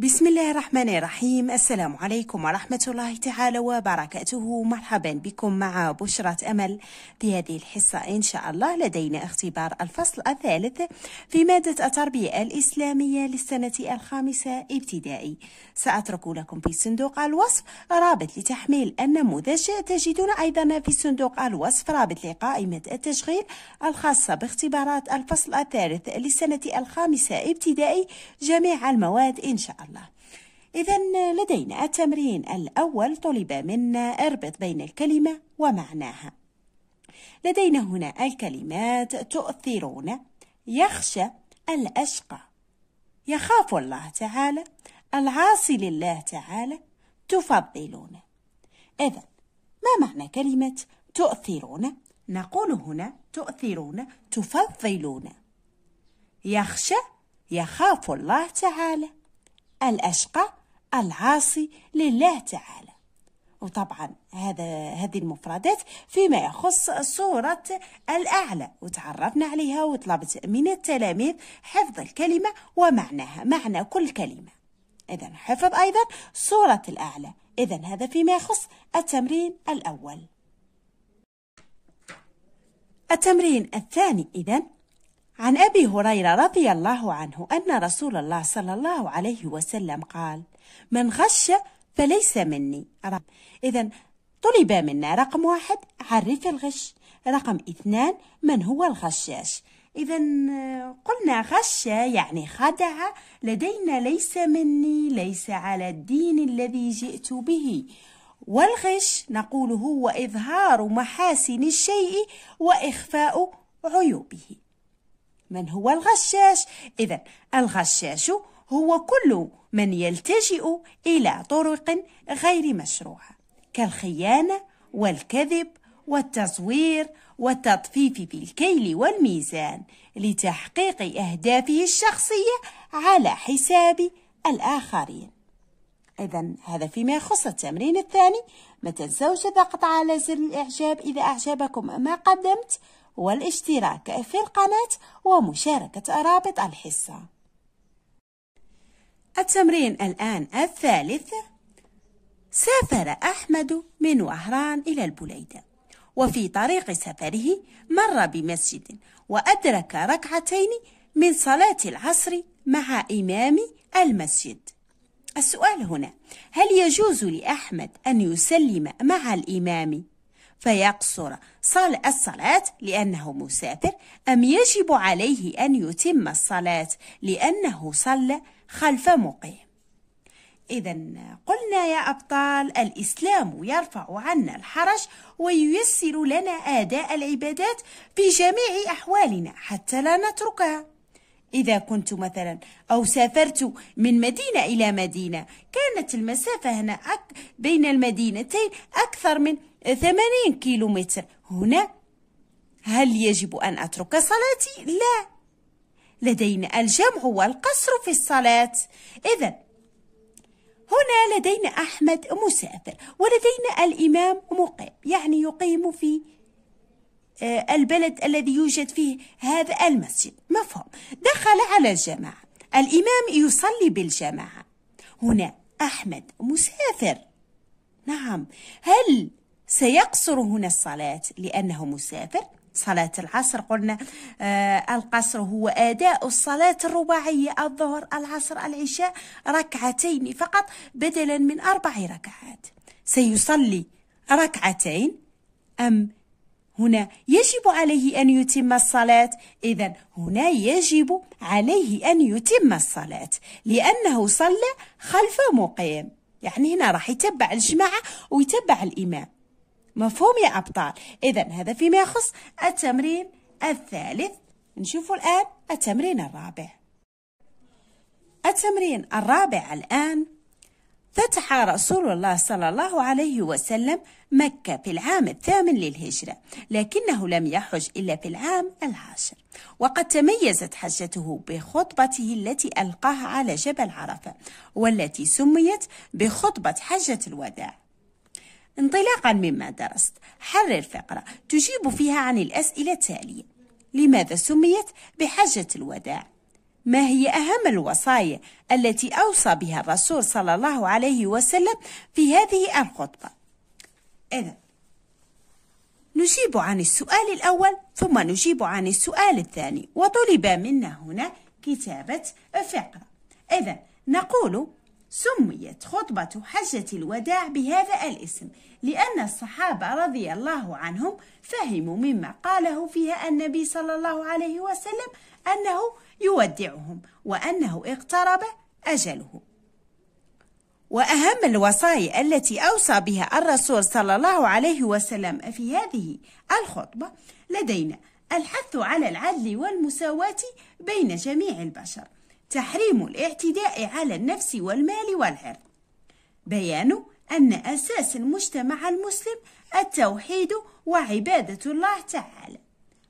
بسم الله الرحمن الرحيم السلام عليكم ورحمة الله تعالى وبركاته مرحبا بكم مع بشرة أمل في هذه الحصة إن شاء الله لدينا اختبار الفصل الثالث في مادة التربية الإسلامية للسنة الخامسة ابتدائي سأترك لكم في صندوق الوصف رابط لتحميل النموذج تجدون أيضا في صندوق الوصف رابط لقائمة التشغيل الخاصة باختبارات الفصل الثالث للسنة الخامسة ابتدائي جميع المواد إن شاء الله الله إذا لدينا التمرين الأول طلب منا اربط بين الكلمة ومعناها لدينا هنا الكلمات تؤثرون يخشى الأشقى يخاف الله تعالى العاصي لله تعالى تفضلون إذا ما معنى كلمة تؤثرون نقول هنا تؤثرون تفضلون يخشى يخاف الله تعالى الأشقى العاصي لله تعالى وطبعا هذا هذه المفردات فيما يخص صورة الأعلى وتعرفنا عليها وطلبت من التلاميذ حفظ الكلمة ومعناها معنى كل كلمة إذا حفظ أيضا صورة الأعلى إذا هذا فيما يخص التمرين الأول التمرين الثاني إذا عن أبي هريرة رضي الله عنه أن رسول الله صلى الله عليه وسلم قال من غش فليس مني إذا طلب منا رقم واحد عرف الغش رقم اثنان من هو الغشاش إذا قلنا غش يعني خدع لدينا ليس مني ليس على الدين الذي جئت به والغش نقول هو إظهار محاسن الشيء وإخفاء عيوبه من هو الغشاش اذا الغشاش هو كل من يلتجئ الى طرق غير مشروعه كالخيانه والكذب والتزوير والتطفيف في الكيل والميزان لتحقيق اهدافه الشخصيه على حساب الاخرين اذا هذا فيما يخص التمرين الثاني ما تنسوش الضغط على زر الاعجاب اذا اعجبكم ما قدمت والاشتراك في القناة ومشاركة رابط الحصة التمرين الآن الثالث سافر أحمد من وهران إلى البليدة وفي طريق سفره مر بمسجد وأدرك ركعتين من صلاة العصر مع إمام المسجد السؤال هنا هل يجوز لأحمد أن يسلم مع الإمام فيقصر الصلاة لأنه مسافر أم يجب عليه أن يتم الصلاة لأنه صلى خلف مقيم إذا قلنا يا أبطال الإسلام يرفع عنا الحرج وييسر لنا أداء العبادات في جميع أحوالنا حتى لا نتركها إذا كنت مثلا أو سافرت من مدينة إلى مدينة كانت المسافة هنا أك بين المدينتين أكثر من 80 كيلومتر هنا هل يجب أن أترك صلاتي؟ لا لدينا الجمع والقصر في الصلاة إذا هنا لدينا أحمد مسافر ولدينا الإمام مقيم يعني يقيم في آه، البلد الذي يوجد فيه هذا المسجد مفهوم دخل على الجماعة الإمام يصلي بالجماعة هنا أحمد مسافر نعم هل سيقصر هنا الصلاة لأنه مسافر صلاة العصر قلنا آه القصر هو أداء الصلاة الرباعية الظهر العصر العشاء ركعتين فقط بدلا من أربع ركعات سيصلي ركعتين أم هنا يجب عليه أن يتم الصلاة إذا هنا يجب عليه أن يتم الصلاة لأنه صلى خلف مقيم يعني هنا راح يتبع الجماعة ويتبع الإمام مفهوم يا أبطال إذا هذا فيما يخص التمرين الثالث نشوف الآن التمرين الرابع التمرين الرابع الآن فتح رسول الله صلى الله عليه وسلم مكة في العام الثامن للهجرة لكنه لم يحج إلا في العام العاشر وقد تميزت حجته بخطبته التي ألقاها على جبل عرفة والتي سميت بخطبة حجة الوداع انطلاقا مما درست حرر فقرة تجيب فيها عن الأسئلة التالية لماذا سميت بحجة الوداع؟ ما هي أهم الوصايا التي أوصى بها الرسول صلى الله عليه وسلم في هذه الخطبة؟ إذا نجيب عن السؤال الأول ثم نجيب عن السؤال الثاني وطلب منا هنا كتابة فقرة إذا نقول سميت خطبة حجة الوداع بهذا الاسم لأن الصحابة رضي الله عنهم فهموا مما قاله فيها النبي صلى الله عليه وسلم أنه يودعهم وأنه اقترب أجله وأهم الوصايا التي أوصى بها الرسول صلى الله عليه وسلم في هذه الخطبة لدينا الحث على العدل والمساواة بين جميع البشر تحريم الاعتداء على النفس والمال والعرض بيان أن أساس المجتمع المسلم التوحيد وعبادة الله تعالى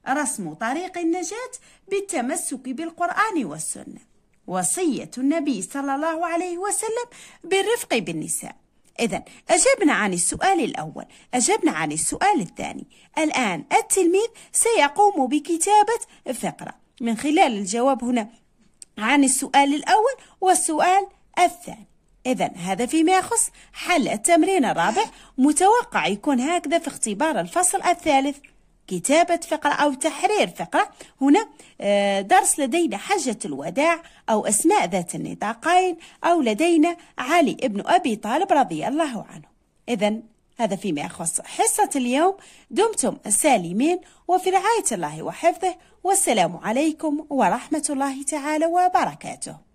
رسم طريق النجاة بالتمسك بالقرآن والسنة وصية النبي صلى الله عليه وسلم بالرفق بالنساء إذا أجبنا عن السؤال الأول أجبنا عن السؤال الثاني الآن التلميذ سيقوم بكتابة فقرة من خلال الجواب هنا عن السؤال الأول والسؤال الثاني إذا هذا فيما يخص حل التمرين الرابع متوقع يكون هكذا في اختبار الفصل الثالث كتابة فقرة أو تحرير فقرة هنا آه، درس لدينا حجة الوداع أو أسماء ذات النطاقين أو لدينا علي ابن أبي طالب رضي الله عنه إذا هذا فيما يخص حصة اليوم دمتم سالمين وفي رعاية الله وحفظه والسلام عليكم ورحمة الله تعالى وبركاته